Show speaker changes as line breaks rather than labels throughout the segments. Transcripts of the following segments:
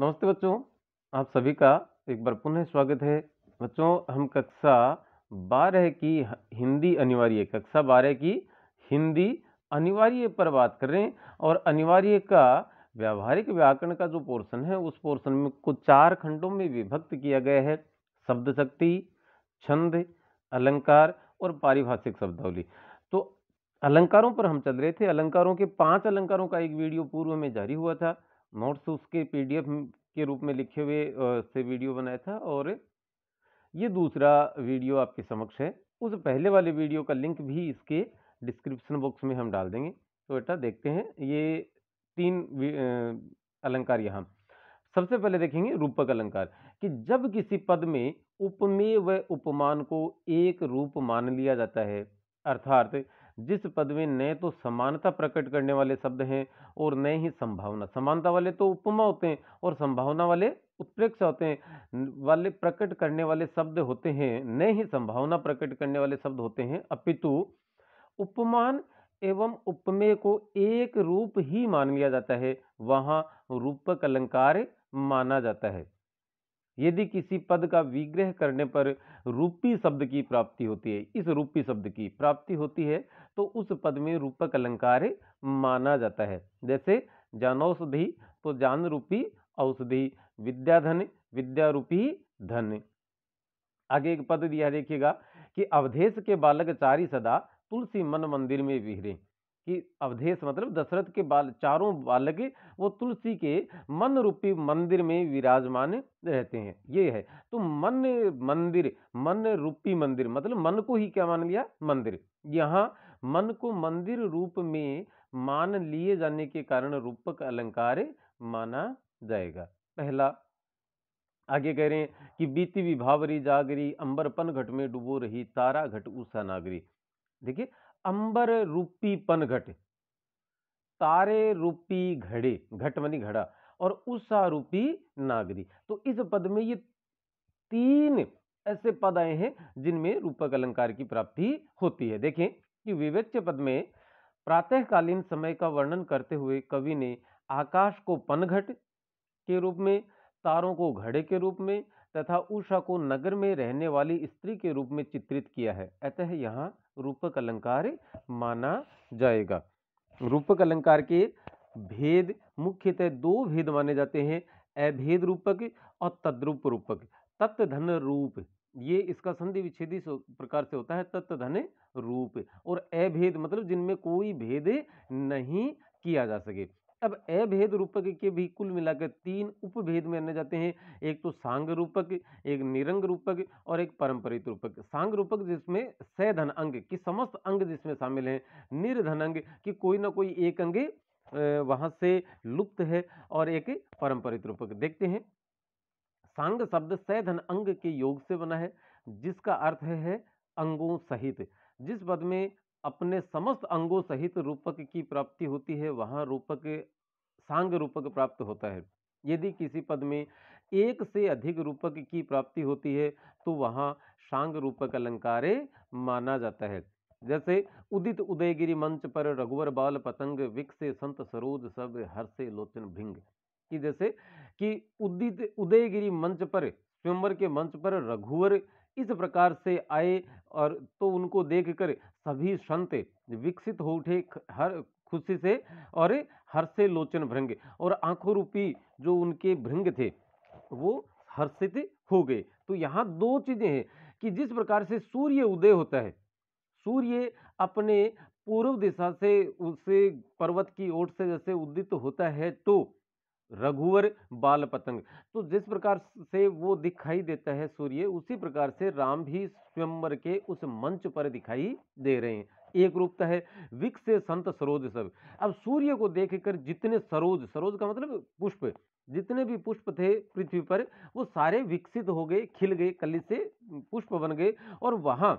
नमस्ते बच्चों आप सभी का एक बार पुनः स्वागत है बच्चों हम कक्षा बारह की हिंदी अनिवार्य कक्षा बारह की हिंदी अनिवार्य पर बात कर रहे हैं और अनिवार्य का व्यावहारिक व्याकरण का जो पोर्शन है उस पोर्शन में को चार खंडों में विभक्त किया गया है शब्द शक्ति छंद अलंकार और पारिभाषिक शब्दावली तो अलंकारों पर हम चल रहे थे अलंकारों के पांच अलंकारों का एक वीडियो पूर्व में जारी हुआ था नोट्स उसके पीडीएफ के रूप में लिखे हुए से वीडियो बनाया था और ये दूसरा वीडियो आपके समक्ष है उस पहले वाले वीडियो का लिंक भी इसके डिस्क्रिप्शन बॉक्स में हम डाल देंगे तो बेटा देखते हैं ये तीन अलंकार यहाँ सबसे पहले देखेंगे रूपक अलंकार कि जब किसी पद में उपमेय व उपमान को एक रूप मान लिया जाता है अर्थात जिस पद में न तो समानता प्रकट करने वाले शब्द हैं और न ही संभावना समानता वाले तो उपमा होते हैं और संभावना वाले उत्प्रेक्ष होते हैं वाले प्रकट करने वाले शब्द होते हैं न ही संभावना प्रकट करने वाले शब्द होते हैं अपितु उपमान एवं उपमेय को एक रूप ही मान लिया जाता है वहाँ रूपक अलंकार माना जाता है यदि किसी पद का विग्रह करने पर रूपी शब्द की प्राप्ति होती है इस रूपी शब्द की प्राप्ति होती है तो उस पद में रूपक अलंकार माना जाता है जैसे औषधि तो जान रूपी औषधि विद्याधन विद्या रूपी धन आगे एक पद दिया देखिएगा कि अवधेश के बालक चारी सदा तुलसी मन मंदिर में विहरे कि अवधेश मतलब दशरथ के बाल चारों बालक वो तुलसी के मन रूपी मंदिर में विराजमान रहते हैं ये है तो मन मंदिर मन रूपी मंदिर मतलब मन को ही क्या मान लिया मंदिर यहाँ मन को मंदिर रूप में मान लिए जाने के कारण रूपक अलंकार माना जाएगा पहला आगे कह रहे हैं कि बीती विभावरी जागरी अंबरपन घट में डुबो रही तारा घट उषा नागरी देखिए अंबर रूपी पनघट तारे रूपी घड़े घट मनी घड़ा और उषा रूपी नागरी तो इस पद में ये तीन ऐसे पद आए हैं जिनमें रूपक अलंकार की प्राप्ति होती है देखें कि विवेच्य पद में प्रातःकालीन समय का वर्णन करते हुए कवि ने आकाश को पनघट के रूप में तारों को घड़े के रूप में तथा उषा को नगर में रहने वाली स्त्री के रूप में चित्रित किया है अतः यहाँ रूपक अलंकार माना जाएगा रूपक अलंकार के भेद मुख्यतः दो भेद माने जाते हैं अभेद रूपक और तद्रूप रूपक तत्धन रूप ये इसका संधि विच्छेदी प्रकार से होता है तत्धन रूप और अभेद मतलब जिनमें कोई भेद नहीं किया जा सके अब अभेद रूपक के भी कुल मिलाकर तीन उपभेद में आने जाते हैं एक तो सांग रूपक एक निरंग रूपक और एक परंपरित रूपक सांग रूपक जिसमें सधन अंग की समस्त अंग जिसमें शामिल हैं निर्धन अंग की कोई ना कोई एक अंग वहाँ से लुप्त है और एक परंपरित रूपक देखते हैं सांग शब्द सधन अंग के योग से बना है जिसका अर्थ है अंगों सहित जिस पद में अपने समस्त अंगों सहित रूपक की प्राप्ति होती है वहाँ रूपक सांग रूपक प्राप्त होता है यदि किसी पद में एक से अधिक रूपक की प्राप्ति होती है तो वहाँ सांग रूपक अलंकार माना जाता है जैसे उदित उदयगिरी मंच पर रघुवर बाल पतंग विकसे संत सरोज सब हर्ष लोचन भिंग कि जैसे कि उदित उदयगिरी मंच पर स्वयंवर के मंच पर रघुवर इस प्रकार से आए और तो उनको देखकर सभी संत विकसित हो उठे हर खुशी से और हर्ष लोचन भृंग और आंखों रूपी जो उनके भृंग थे वो हर्षित हो गए तो यहाँ दो चीज़ें हैं कि जिस प्रकार से सूर्य उदय होता है सूर्य अपने पूर्व दिशा से उसे पर्वत की ओर से जैसे उदित होता है तो रघुवर बाल पतंग तो जिस प्रकार से वो दिखाई देता है सूर्य उसी प्रकार से राम भी स्वयंवर के उस मंच पर दिखाई दे रहे हैं एक रूपता है विक से संत सरोज सब अब सूर्य को देखकर जितने सरोज सरोज का मतलब पुष्प जितने भी पुष्प थे पृथ्वी पर वो सारे विकसित हो गए खिल गए कली से पुष्प बन गए और वहाँ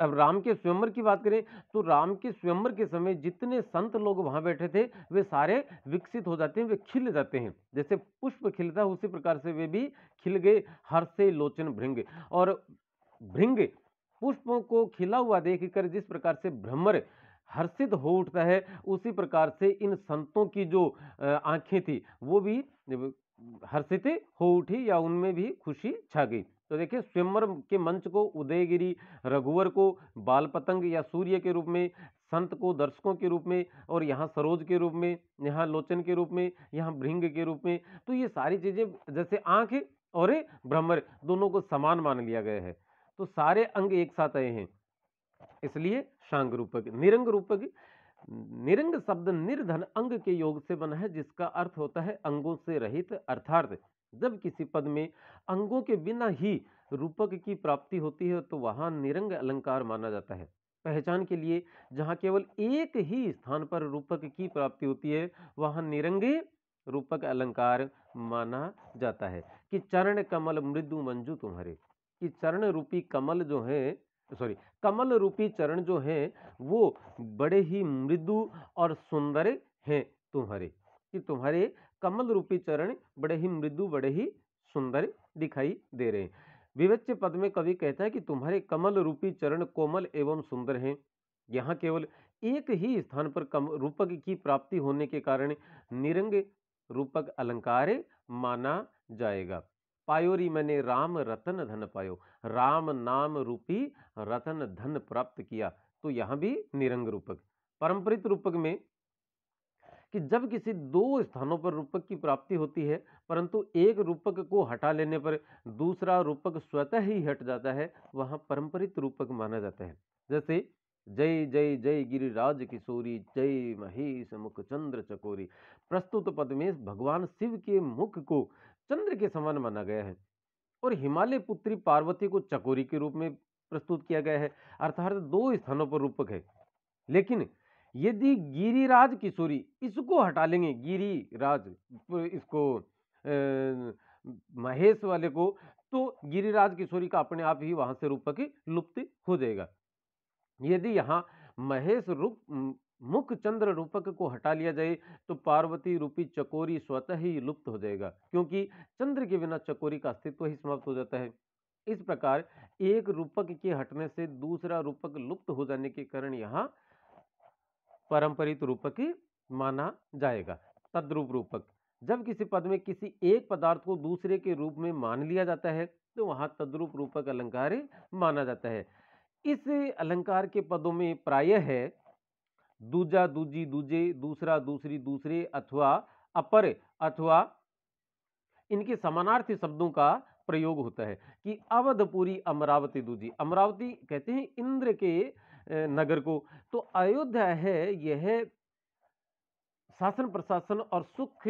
अब राम के स्वयंवर की बात करें तो राम के स्वयंवर के समय जितने संत लोग वहाँ बैठे थे वे सारे विकसित हो जाते हैं वे खिल जाते हैं जैसे पुष्प खिलता है उसी प्रकार से वे भी खिल गए हर से लोचन भृंग और भृंग पुष्पों को खिला हुआ देखकर जिस प्रकार से भ्रमर हर्षित हो उठता है उसी प्रकार से इन संतों की जो आँखें थी वो भी हर्षित हो उठी या उनमें भी खुशी छा गई तो देखिए स्वयंवर के मंच को उदयगिरी रघुवर को बाल पतंग या सूर्य के रूप में संत को दर्शकों के रूप में और यहाँ सरोज के रूप में यहाँ लोचन के रूप में यहाँ भृंग के रूप में तो ये सारी चीज़ें जैसे आँख और भ्रमर दोनों को समान मान लिया गया है तो सारे अंग एक साथ आए हैं इसलिए शांग रूपक निरंग रूपक निरंग शब्द निर्धन अंग के योग से बना है जिसका अर्थ होता है अंगों से रहित अर्थार्थ जब किसी पद में अंगों के बिना ही रूपक की प्राप्ति होती है तो वहां निरंग अलंकार माना जाता है पहचान के लिए जहाँ केवल एक ही स्थान पर रूपक की प्राप्ति होती है वहां निरंगे रूपक अलंकार माना जाता है कि चरण कमल मृदु मंजू तुम्हारे कि चरण रूपी कमल जो है सॉरी कमल रूपी चरण जो हैं वो बड़े ही मृदु और सुंदर हैं तुम्हारे कि तुम्हारे कमल रूपी चरण बड़े ही मृदु बड़े ही सुंदर दिखाई दे रहे हैं विवच्य पद में कवि कहता है कि तुम्हारे कमल रूपी चरण कोमल एवं सुंदर हैं यहाँ केवल एक ही स्थान पर कम रूपक की प्राप्ति होने के कारण निरंग रूपक अलंकार माना जाएगा पायोरी मैंने राम रतन धन पायो राम नाम रूपी रतन धन प्राप्त किया तो यहां भी निरंग रूपक परंपरित रूपक में कि जब किसी दो स्थानों पर रूपक की प्राप्ति होती है परंतु एक रूपक को हटा लेने पर दूसरा रूपक स्वतः ही हट जाता है वहां परंपरित रूपक माना जाता है जैसे जय जय जय गिरिराज किशोरी जय महेश मुख चंद्र चकोरी प्रस्तुत पद में भगवान शिव के मुख को चंद्र के समान माना गया है और हिमालय पुत्री पार्वती को चकोरी के रूप में प्रस्तुत किया गया है अर्थात दो स्थानों पर रूपक है लेकिन यदि गिरिराज किशोरी इसको हटा लेंगे गिरिराज इसको ए, महेश वाले को तो गिरिराज किशोरी का अपने आप ही वहां से रूपक लुप्त हो जाएगा यदि यहाँ महेश रूप मुख चंद्र रूपक को हटा लिया जाए तो पार्वती रूपी चकोरी स्वतः ही लुप्त हो जाएगा क्योंकि चंद्र के बिना चकोरी का अस्तित्व ही समाप्त हो जाता है इस प्रकार एक रूपक के हटने से दूसरा रूपक लुप्त हो जाने के कारण यहाँ परंपरित रूपक माना जाएगा तद्रूप रूपक जब किसी पद में किसी एक पदार्थ को दूसरे के रूप में मान लिया जाता है तो वहाँ तद्रूप रूपक अलंकार माना जाता है इस अलंकार के पदों में प्राय है दूजा दूजी दूजे दूसरा दूसरी दूसरे अथवा अपर अथवा इनके समानार्थी शब्दों का प्रयोग होता है कि अवधपुरी अमरावती दूजी अमरावती कहते हैं इंद्र के नगर को तो अयोध्या है यह शासन प्रशासन और सुख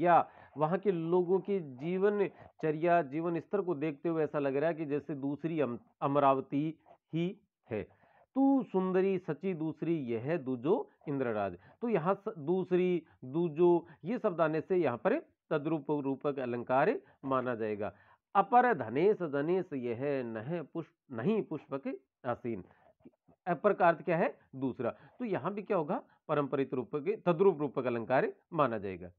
या वहाँ के लोगों की जीवनचर्या जीवन स्तर को देखते हुए ऐसा लग रहा है कि जैसे दूसरी अमरावती ही है तू सुंदरी सची दूसरी यह दूजो इंद्रराज तो यहाँ दूसरी दूजो ये शब्द आने से यहाँ पर तद्रूप रूपक अलंकार माना जाएगा अपर धनेश धनेश यह नह पुष्प नहीं पुष्पक आसीन अपर का अर्थ क्या है दूसरा तो यहाँ भी क्या होगा परंपरित रूप के तद्रूप रूपक अलंकार माना जाएगा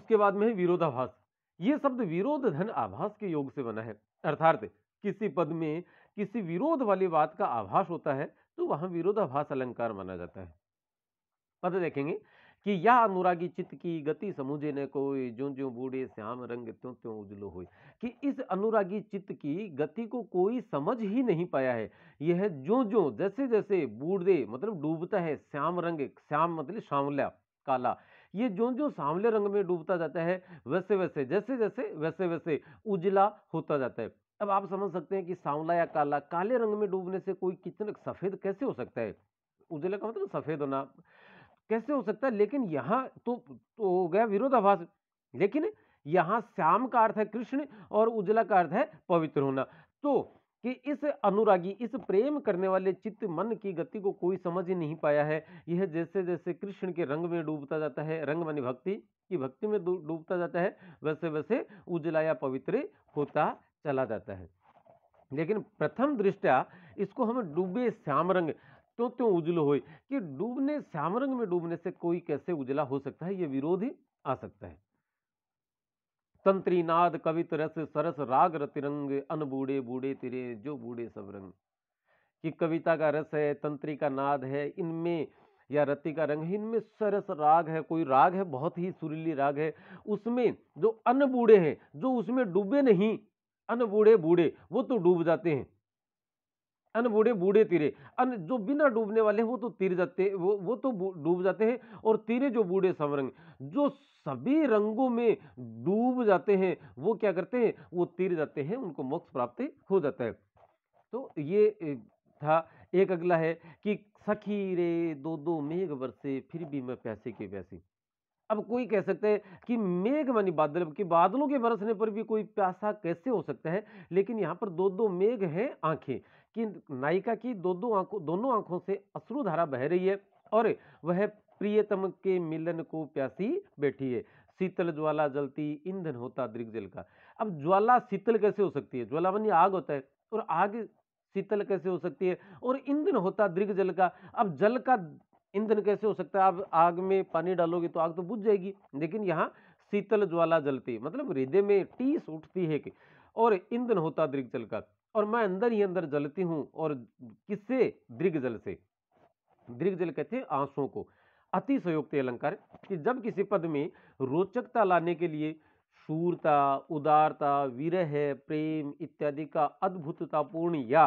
उसके बाद में है विरोधाभास ये शब्द विरोध धन आभास के योग से बना है अर्थात किसी पद में किसी विरोध वाली बात का आभास होता है तो वहां विरोधाभास अलंकार माना जाता है पता देखेंगे कि या अनुरागी चित्त की गति समुझे न कोई जो जो बूढ़े श्याम रंग त्यों त्यों उजलो हुए कि इस अनुरागी चित्त की गति को कोई समझ ही नहीं पाया है यह जो जो जैसे जैसे बूढ़े मतलब डूबता है श्याम रंग श्याम मतलब श्यामल्या काला ये जो जो सांवले रंग में डूबता जाता है वैसे वैसे जैसे जैसे वैसे वैसे उजला होता जाता है अब आप समझ सकते हैं कि सांवला या काला काले रंग में डूबने से कोई कितने सफ़ेद कैसे हो सकता है उजले का मतलब सफ़ेद होना कैसे हो सकता है लेकिन यहाँ तो, तो हो गया विरोधाभास लेकिन यहाँ श्याम का अर्थ है कृष्ण और उजला का अर्थ है पवित्र होना तो कि इस अनुरागी इस प्रेम करने वाले चित्त मन की गति को कोई समझ ही नहीं पाया है यह जैसे जैसे कृष्ण के रंग में डूबता जाता है रंग मानी भक्ति की भक्ति में डूबता जाता है वैसे वैसे उजला या पवित्र होता चला जाता है लेकिन प्रथम दृष्टया इसको हम डूबे श्याम रंग क्यों क्यों उजलो हो कि डूबने श्याम रंग में डूबने से कोई कैसे उजला हो सकता है ये विरोध आ सकता है तंत्री नाद कवित रस सरस राग रतिरंग अनबूढ़े बूढ़े तिरे जो बूढ़े सब रंग कि कविता का रस है तंत्री का नाद है इनमें या रति का रंग है इनमें सरस राग है कोई राग है बहुत ही सुरीली राग है उसमें जो अनबूढ़े हैं जो उसमें डूबे नहीं अन बूढ़े बूढ़े वो तो डूब जाते हैं अन बूढ़े बूढ़े तीरे अन जो बिना डूबने वाले हैं वो तो तीर जाते वो वो तो डूब जाते हैं और तीरे जो बूढ़े समरंग जो सभी रंगों में डूब जाते हैं वो क्या करते हैं वो तीर जाते हैं उनको मोक्ष प्राप्त हो जाता है तो ये था एक अगला है कि सखी रे दो दो मेघ बरसे फिर भी मैं पैसे के प्यासी अब कोई कह सकते हैं कि मेघ मनी बादल कि बादलों के बरसने पर भी कोई प्यासा कैसे हो सकता है लेकिन यहाँ पर दो दो मेघ हैं आंखें कि नायिका की दो दो आंखों दोनों आंखों से अश्रुधारा बह रही है और वह प्रियतम के मिलन को प्यासी बैठी है शीतल ज्वाला जलती ईंधन होता दृग जल का अब ज्वाला शीतल कैसे हो सकती है ज्वाला बनी आग होता है और आग शीतल कैसे हो सकती है और ईंधन होता दृग जल का अब जल का ईंधन कैसे हो सकता है आप आग में पानी डालोगे तो आग तो बुझ जाएगी लेकिन यहाँ शीतल ज्वाला जलती मतलब हृदय में टीस उठती है कि और ईंधन होता दृग जल का और मैं अंदर ही अंदर जलती हूँ और किससे दृग जल से दृग जल कहते हैं आंसुओं को अति संयुक्त अलंकार कि जब किसी पद में रोचकता लाने के लिए शूरता उदारता विरह प्रेम इत्यादि का अद्भुततापूर्ण या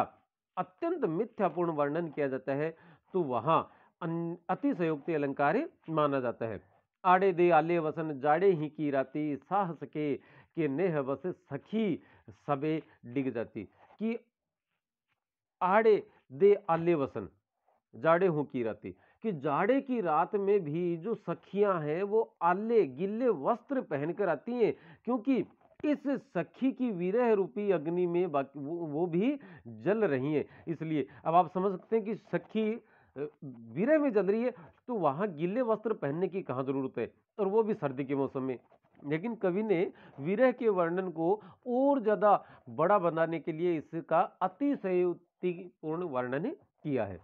अत्यंत मिथ्यापूर्ण वर्णन किया जाता है तो वहाँ अतिशयोक्ति अलंकार माना जाता है आड़े दे आले वसन जाड़े ही की राती साहस के के नेह बस सखी सबे डिग जाती कि आड़े दे आले वसन जाड़े हों की राती कि जाड़े की रात में भी जो सखियां हैं वो आले गिल्ले वस्त्र पहनकर आती हैं क्योंकि इस सखी की विरह रूपी अग्नि में बाकी वो, वो भी जल रही हैं इसलिए अब आप समझ सकते हैं कि सखी विरह में जल रही है तो वहाँ गीले वस्त्र पहनने की कहाँ ज़रूरत है और वो भी सर्दी के मौसम में लेकिन कवि ने विरह के वर्णन को और ज़्यादा बड़ा बनाने के लिए इसका अतिशयपूर्ण वर्णन किया है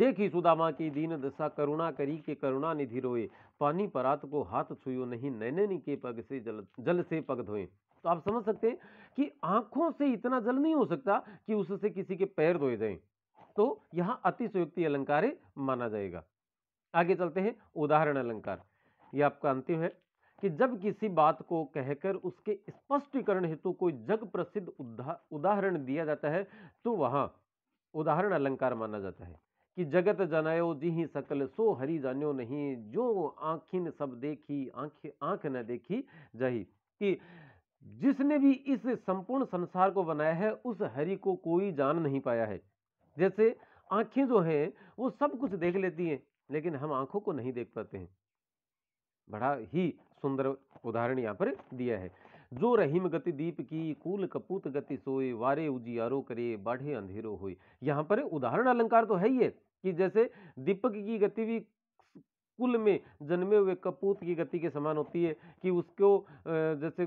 देखी सुदामा की दीन दशा करुणा करी के करुणा निधि रोए पानी परात को हाथ छुयो नहीं नैननी के पग से जल जल से पग धोए तो आप समझ सकते हैं कि आंखों से इतना जल नहीं हो सकता कि उससे किसी के पैर धोए जाएं तो यहाँ अतिशयोक्ति अलंकार माना जाएगा आगे चलते हैं उदाहरण अलंकार ये आपका अंतिम है कि जब किसी बात को कहकर उसके स्पष्टीकरण हेतु कोई जग प्रसिद्ध उदाहरण दिया जाता है तो वहां उदाहरण अलंकार माना जाता है कि जगत जनायो जी ही सकल सो हरि जान्यो नहीं जो आँखिन सब देखी आँख आंख न देखी जही कि जिसने भी इस संपूर्ण संसार को बनाया है उस हरि को कोई जान नहीं पाया है जैसे आंखें जो हैं वो सब कुछ देख लेती हैं लेकिन हम आंखों को नहीं देख पाते हैं बड़ा ही सुंदर उदाहरण यहाँ पर दिया है जो रहीम गति दीप की कूल कपूत गति सोए वारे उजियारो करे बाढ़े अंधेरो होए यहाँ पर उदाहरण अलंकार तो है ही है कि जैसे दीपक की गति भी कुल में जन्मे हुए कपूत की गति के समान होती है कि उसको जैसे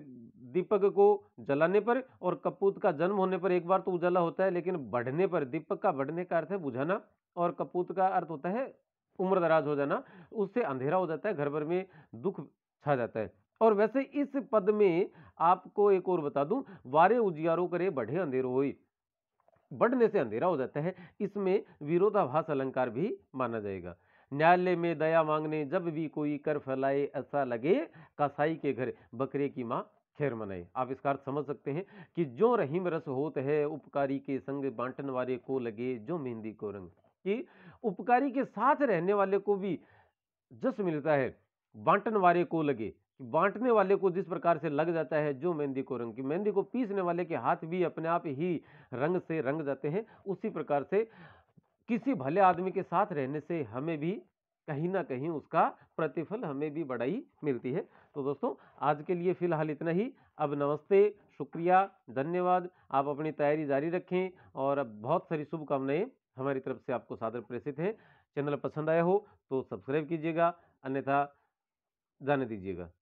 दीपक को जलाने पर और कपूत का जन्म होने पर एक बार तो उजाला होता है लेकिन बढ़ने पर दीपक का बढ़ने का अर्थ है बुझाना और कपूत का अर्थ होता है उम्र दराज हो जाना उससे अंधेरा हो जाता है घर भर में दुख छा जाता है और वैसे इस पद में आपको एक और बता दूं वारे उजियारो करे बढ़े अंधेरो हो बढ़ने से अंधेरा हो जाता है इसमें विरोधाभास अलंकार भी माना जाएगा न्यायालय में दया मांगने जब भी कोई कर फैलाए ऐसा लगे कसाई के घर बकरे की माँ खैर मनाए आप इसका अर्थ समझ सकते हैं कि जो रहीम रस होत है उपकारी के संग बांटन वाले को लगे जो मेहंदी को रंग कि उपकारी के साथ रहने वाले को भी जस मिलता है बांटन वाले को लगे बांटने वाले को जिस प्रकार से लग जाता है जो मेहंदी को रंग की मेहंदी को पीसने वाले के हाथ भी अपने आप ही रंग से रंग जाते हैं उसी प्रकार से किसी भले आदमी के साथ रहने से हमें भी कहीं ना कहीं उसका प्रतिफल हमें भी बढ़ाई मिलती है तो दोस्तों आज के लिए फ़िलहाल इतना ही अब नमस्ते शुक्रिया धन्यवाद आप अपनी तैयारी जारी रखें और अब बहुत सारी शुभकामनाएं हमारी तरफ से आपको सादर प्रेषित हैं चैनल पसंद आया हो तो सब्सक्राइब कीजिएगा अन्यथा जाने दीजिएगा